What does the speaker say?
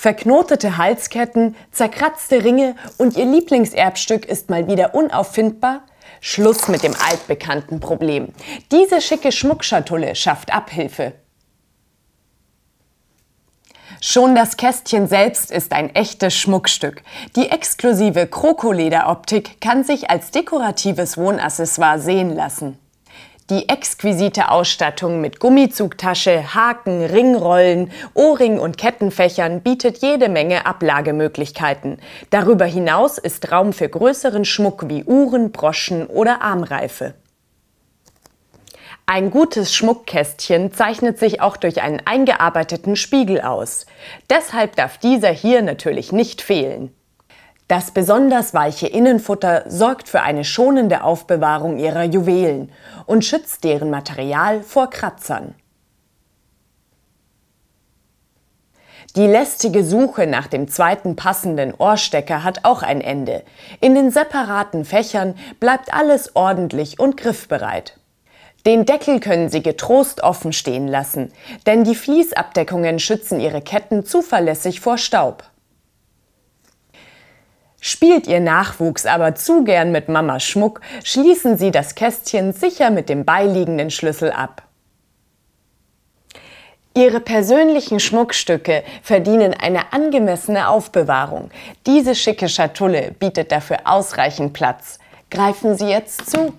Verknotete Halsketten, zerkratzte Ringe und ihr Lieblingserbstück ist mal wieder unauffindbar? Schluss mit dem altbekannten Problem. Diese schicke Schmuckschatulle schafft Abhilfe. Schon das Kästchen selbst ist ein echtes Schmuckstück. Die exklusive Krokolederoptik kann sich als dekoratives Wohnaccessoire sehen lassen. Die exquisite Ausstattung mit Gummizugtasche, Haken, Ringrollen, Ohrring- und Kettenfächern bietet jede Menge Ablagemöglichkeiten. Darüber hinaus ist Raum für größeren Schmuck wie Uhren, Broschen oder Armreife. Ein gutes Schmuckkästchen zeichnet sich auch durch einen eingearbeiteten Spiegel aus. Deshalb darf dieser hier natürlich nicht fehlen. Das besonders weiche Innenfutter sorgt für eine schonende Aufbewahrung ihrer Juwelen und schützt deren Material vor Kratzern. Die lästige Suche nach dem zweiten passenden Ohrstecker hat auch ein Ende. In den separaten Fächern bleibt alles ordentlich und griffbereit. Den Deckel können Sie getrost offen stehen lassen, denn die Fließabdeckungen schützen Ihre Ketten zuverlässig vor Staub. Spielt Ihr Nachwuchs aber zu gern mit Mamas Schmuck, schließen Sie das Kästchen sicher mit dem beiliegenden Schlüssel ab. Ihre persönlichen Schmuckstücke verdienen eine angemessene Aufbewahrung. Diese schicke Schatulle bietet dafür ausreichend Platz. Greifen Sie jetzt zu.